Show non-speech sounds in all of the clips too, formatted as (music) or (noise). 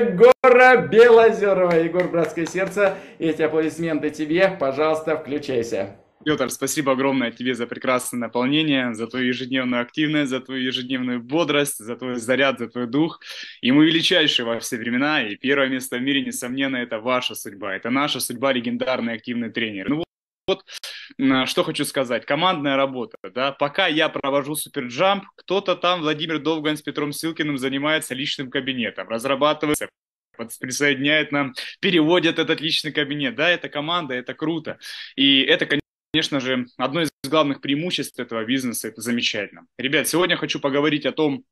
Егора Белозерова. Егор, братское сердце, эти аплодисменты тебе. Пожалуйста, включайся. Петр, спасибо огромное тебе за прекрасное наполнение, за твою ежедневную активность, за твою ежедневную бодрость, за твой заряд, за твой дух. И мы величайшие во все времена, и первое место в мире, несомненно, это ваша судьба. Это наша судьба, легендарный активный тренер. Ну вот а, что хочу сказать. Командная работа. Да? Пока я провожу суперджамп, кто-то там, Владимир Довган с Петром Силкиным, занимается личным кабинетом, разрабатывается присоединяет нам, переводят этот личный кабинет. Да, это команда, это круто. И это, конечно, конечно же, одно из главных преимуществ этого бизнеса – это замечательно. Ребят, сегодня хочу поговорить о том,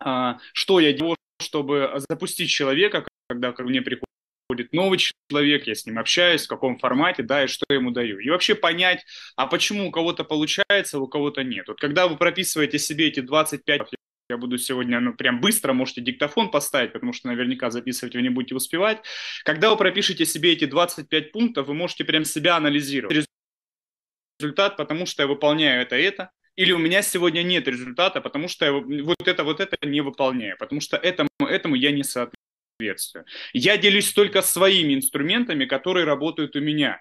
а, что я делаю, чтобы запустить человека, когда ко мне приходит будет новый человек, я с ним общаюсь, в каком формате, да, и что я ему даю. И вообще понять, а почему у кого-то получается, а у кого-то нет. Вот когда вы прописываете себе эти 25 я буду сегодня, ну, прям быстро можете диктофон поставить, потому что наверняка записывать вы не будете успевать. Когда вы пропишете себе эти 25 пунктов, вы можете прям себя анализировать. Результат, потому что я выполняю это, это, или у меня сегодня нет результата, потому что я вот это, вот это не выполняю, потому что этому, этому я не соответствую приветствую. Я делюсь только своими инструментами, которые работают у меня.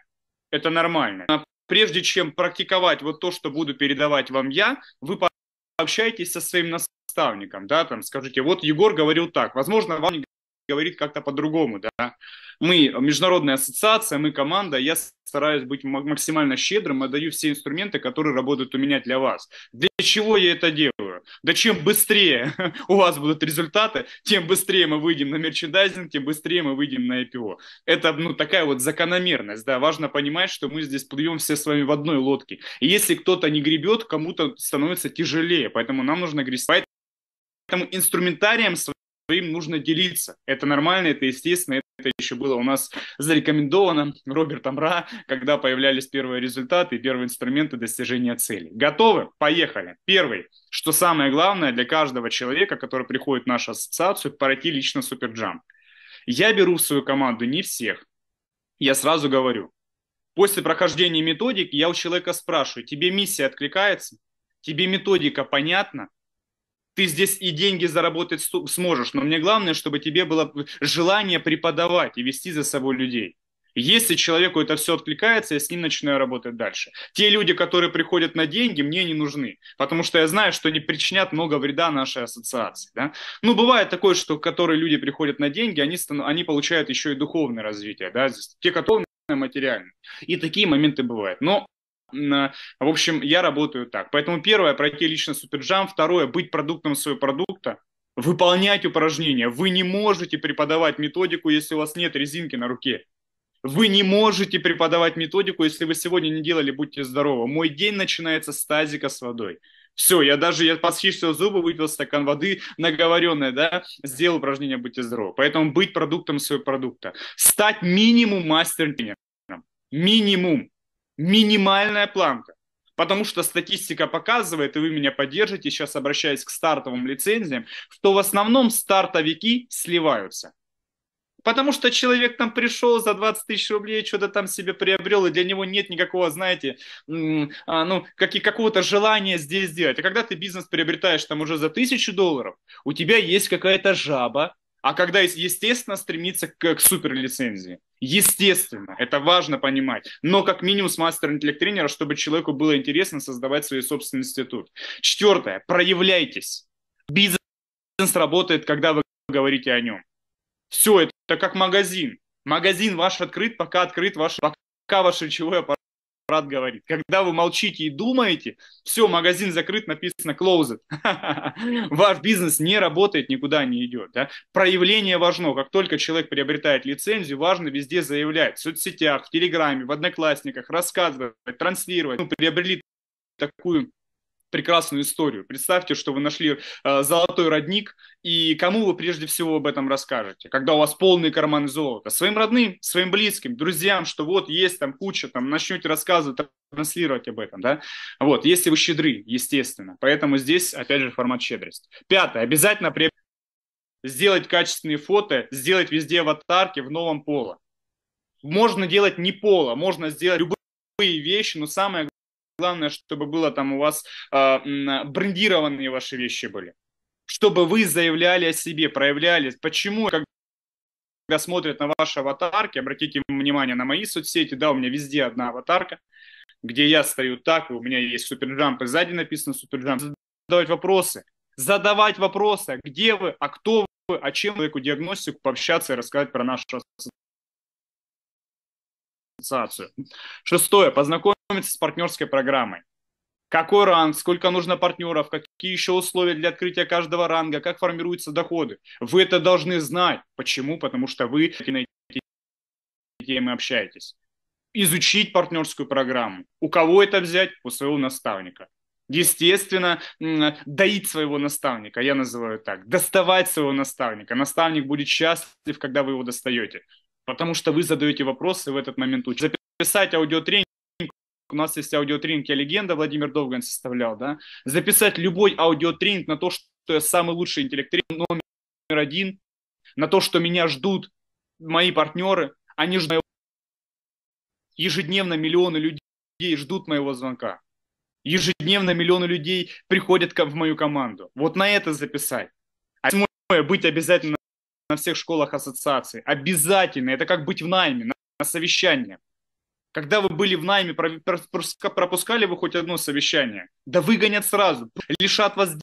Это нормально. Но а прежде чем практиковать вот то, что буду передавать вам я, вы пообщайтесь со своим наставником, да, там скажите, вот Егор говорил так, возможно, вам говорит как-то по-другому, да. Мы международная ассоциация, мы команда, я стараюсь быть максимально щедрым, отдаю все инструменты, которые работают у меня для вас. Для чего я это делаю? Да чем быстрее (laughs) у вас будут результаты, тем быстрее мы выйдем на мерчендайзинг, тем быстрее мы выйдем на IPO. Это, ну, такая вот закономерность, да, важно понимать, что мы здесь плывем все с вами в одной лодке. И если кто-то не гребет, кому-то становится тяжелее, поэтому нам нужно грести. Поэтому инструментарием своим что им нужно делиться. Это нормально, это естественно, это еще было у нас зарекомендовано Робертом Ра, когда появлялись первые результаты и первые инструменты достижения цели. Готовы? Поехали. Первый. Что самое главное для каждого человека, который приходит в нашу ассоциацию, пройти лично суперджамп. Я беру в свою команду не всех. Я сразу говорю. После прохождения методики я у человека спрашиваю, тебе миссия откликается? Тебе методика понятна? ты здесь и деньги заработать сможешь, но мне главное, чтобы тебе было желание преподавать и вести за собой людей. Если человеку это все откликается, я с ним начинаю работать дальше. Те люди, которые приходят на деньги, мне не нужны, потому что я знаю, что они причинят много вреда нашей ассоциации. Да? Ну, бывает такое, что которые люди приходят на деньги, они, станов... они получают еще и духовное развитие. Да? Те, которые материально. И такие моменты бывают. Но в общем, я работаю так. Поэтому первое, пройти лично суперджам. Второе, быть продуктом своего продукта выполнять упражнения. Вы не можете преподавать методику, если у вас нет резинки на руке. Вы не можете преподавать методику, если вы сегодня не делали «Будьте здоровы». Мой день начинается с тазика с водой. Все, я даже я почистил зубы, выпил стакан воды, наговоренное, да, сделал упражнение «Будьте здоровы». Поэтому быть продуктом своего продукта. Стать минимум мастером, Минимум минимальная планка. Потому что статистика показывает, и вы меня поддержите, сейчас обращаясь к стартовым лицензиям, что в основном стартовики сливаются. Потому что человек там пришел за 20 тысяч рублей, что-то там себе приобрел, и для него нет никакого, знаете, а, ну, как, какого-то желания здесь делать. А когда ты бизнес приобретаешь там уже за тысячу долларов, у тебя есть какая-то жаба, а когда, естественно, стремиться к, к суперлицензии. Естественно, это важно понимать. Но как минимум с мастером интеллект-тренера, чтобы человеку было интересно создавать свой собственный институт. Четвертое. Проявляйтесь. Бизнес работает, когда вы говорите о нем. Все, это, это как магазин. Магазин ваш открыт, пока открыт ваш, пока ваш речевой аппарат Сократ говорит. Когда вы молчите и думаете, все, магазин закрыт, написано closed. (laughs) Ваш бизнес не работает, никуда не идет. Да? Проявление важно. Как только человек приобретает лицензию, важно везде заявлять. В соцсетях, в Телеграме, в Одноклассниках, рассказывать, транслировать. Мы приобрели такую прекрасную историю. Представьте, что вы нашли э, золотой родник, и кому вы прежде всего об этом расскажете, когда у вас полный карман золота? Своим родным, своим близким, друзьям, что вот есть там куча, там начнете рассказывать, транслировать об этом, да? Вот, если вы щедры, естественно. Поэтому здесь, опять же, формат щедрость. Пятое, обязательно при... сделать качественные фото, сделать везде аватарки в новом поло. Можно делать не поло, можно сделать любые вещи, но самое Главное, чтобы было там у вас э, брендированные ваши вещи были. Чтобы вы заявляли о себе, проявлялись. Почему, когда смотрят на ваши аватарки, обратите внимание на мои соцсети, да, у меня везде одна аватарка, где я стою так, у меня есть суперджамп, и сзади написано суперджамп. Задавать вопросы. Задавать вопросы, а где вы, а кто вы, а чем человеку диагностику, пообщаться и рассказать про нашу ассоциацию. Шестое. Познакомиться знакомиться с партнерской программой. Какой ранг, сколько нужно партнеров, какие еще условия для открытия каждого ранга, как формируются доходы. Вы это должны знать. Почему? Потому что вы на эти темы общаетесь. Изучить партнерскую программу. У кого это взять? У своего наставника. Естественно, доить своего наставника, я называю так, доставать своего наставника. Наставник будет счастлив, когда вы его достаете, потому что вы задаете вопросы в этот момент. Записать аудиотренинг у нас есть аудиотренинг «Я легенда», Владимир Довган составлял, да, записать любой аудиотренинг на то, что я самый лучший интеллект номер один, на то, что меня ждут мои партнеры, они а ждут моего... ежедневно миллионы людей ждут моего звонка. Ежедневно миллионы людей приходят в мою команду. Вот на это записать. А восьмое, быть обязательно на всех школах ассоциации. Обязательно. Это как быть в найме, на, на совещаниях. Когда вы были в найме, пропускали вы хоть одно совещание? Да выгонят сразу, лишат вас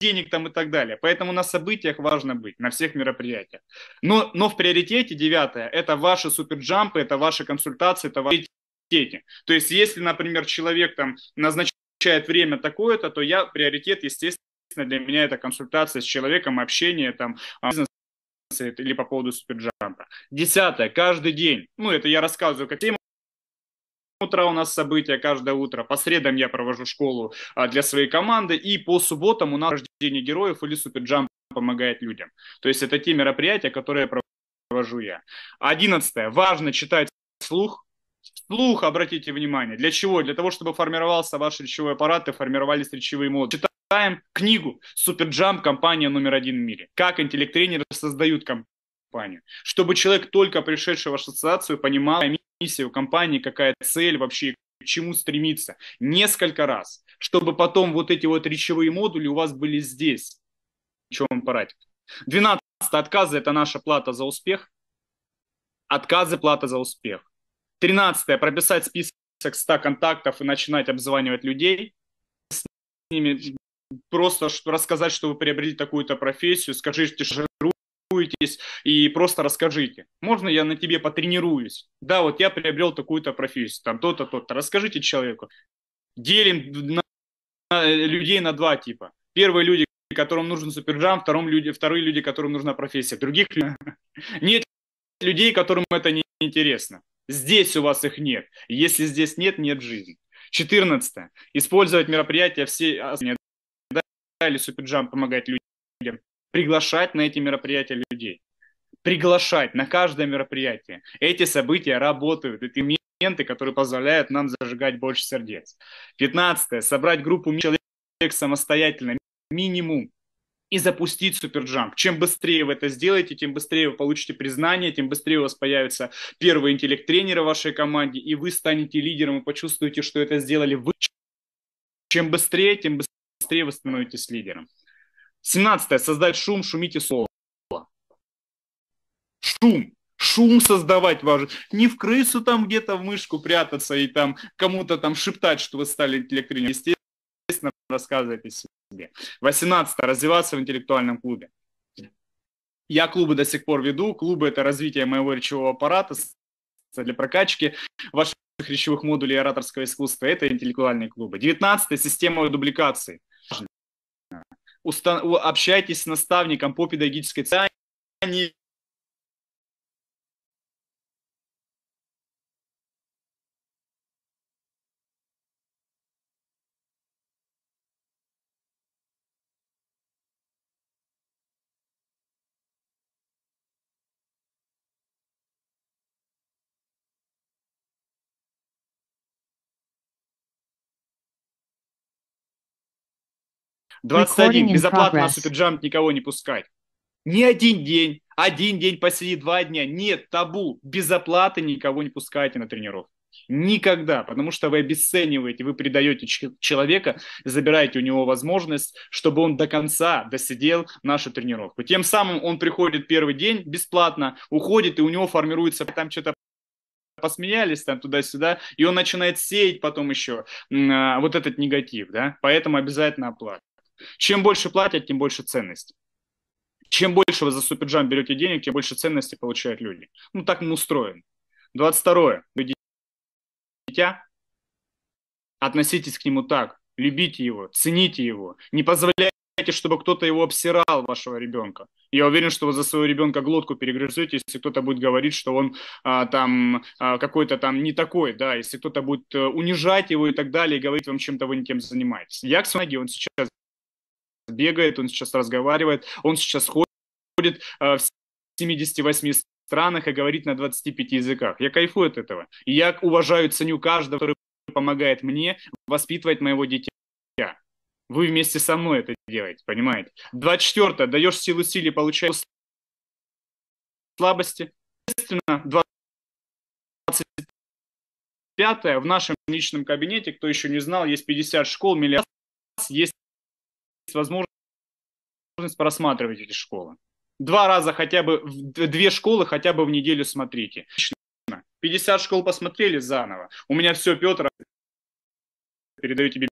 денег там и так далее. Поэтому на событиях важно быть, на всех мероприятиях. Но, но в приоритете девятое – это ваши суперджампы, это ваши консультации, это ваши приоритете. То есть если, например, человек там назначает время такое-то, то я приоритет, естественно, для меня это консультация с человеком, общение там, а, бизнес или по поводу суперджампа. Десятое. Каждый день. Ну, это я рассказываю как тему, утра у нас события каждое утро. По средам я провожу школу а, для своей команды. И по субботам у нас рождение героев или суперджамп помогает людям. То есть это те мероприятия, которые провожу я. Одиннадцатое. Важно читать слух. Слух, обратите внимание. Для чего? Для того, чтобы формировался ваш речевой аппарат и формировались речевые моды. Читаем книгу «Суперджамп. Компания номер один в мире». Как интеллект-тренеры создают компанию компанию. Чтобы человек, только пришедший в ассоциацию, понимал миссию компании, какая цель вообще, к чему стремиться. Несколько раз. Чтобы потом вот эти вот речевые модули у вас были здесь. Чего вам порадить? 12 отказы – это наша плата за успех. Отказы – плата за успех. 13 прописать список 100 контактов и начинать обзванивать людей. С ними просто рассказать, что вы приобрели такую-то профессию, скажите, что тренируетесь и просто расскажите. Можно я на тебе потренируюсь? Да, вот я приобрел такую-то профессию, там то-то, то-то. Расскажите человеку. Делим на, людей на два типа. Первые люди, которым нужен суперджам, втором люди, вторые люди, которым нужна профессия. Других (laughs) нет людей, которым это не интересно. Здесь у вас их нет. Если здесь нет, нет жизни. 14. Использовать мероприятия все а, да, или суперджам помогать людям приглашать на эти мероприятия людей. Приглашать на каждое мероприятие. Эти события работают, эти инструменты, которые позволяют нам зажигать больше сердец. Пятнадцатое. Собрать группу человек самостоятельно, минимум, и запустить суперджамп. Чем быстрее вы это сделаете, тем быстрее вы получите признание, тем быстрее у вас появится первый интеллект-тренер в вашей команде, и вы станете лидером и почувствуете, что это сделали вы. Чем быстрее, тем быстрее вы становитесь лидером. 17. Создать шум, шумите слово. Шум. Шум создавать важно. Не в крысу там где-то в мышку прятаться и там кому-то там шептать, что вы стали интеллектуальным. Естественно, рассказывайте себе. 18. Развиваться в интеллектуальном клубе. Я клубы до сих пор веду. Клубы – это развитие моего речевого аппарата для прокачки ваших речевых модулей ораторского искусства. Это интеллектуальные клубы. 19. Система дубликации – общайтесь с наставником по педагогической цели, 21. Безоплатно на суперджамп никого не пускать. Ни один день, один день посиди, два дня. Нет, табу. Без никого не пускайте на тренировку. Никогда, потому что вы обесцениваете, вы предаете человека, забираете у него возможность, чтобы он до конца досидел нашу тренировку. Тем самым он приходит первый день бесплатно, уходит, и у него формируется там что-то посмеялись там туда-сюда, и он начинает сеять потом еще а, вот этот негатив, да, поэтому обязательно оплата. Чем больше платят, тем больше ценность. Чем больше вы за суперджам берете денег, тем больше ценности получают люди. Ну, так мы устроены. 22. Люди дитя, относитесь к нему так, любите его, цените его, не позволяйте, чтобы кто-то его обсирал, вашего ребенка. Я уверен, что вы за своего ребенка глотку перегрызете, если кто-то будет говорить, что он а, там а, какой-то там не такой, да, если кто-то будет э, унижать его и так далее, и говорить вам, чем-то вы не тем занимаетесь. Я к Снаги, он сейчас бегает, он сейчас разговаривает, он сейчас ходит э, в 78 странах и говорит на 25 языках. Я кайфую от этого. И я уважаю, ценю каждого, который помогает мне воспитывать моего дитя. Вы вместе со мной это делаете, понимаете? 24. Даешь силу силе, получаешь слабости. Естественно, 25. В нашем личном кабинете, кто еще не знал, есть 50 школ, миллиард, есть возможность просматривать эти школы. Два раза хотя бы, две школы хотя бы в неделю смотрите. 50 школ посмотрели заново. У меня все, Петр, передаю тебе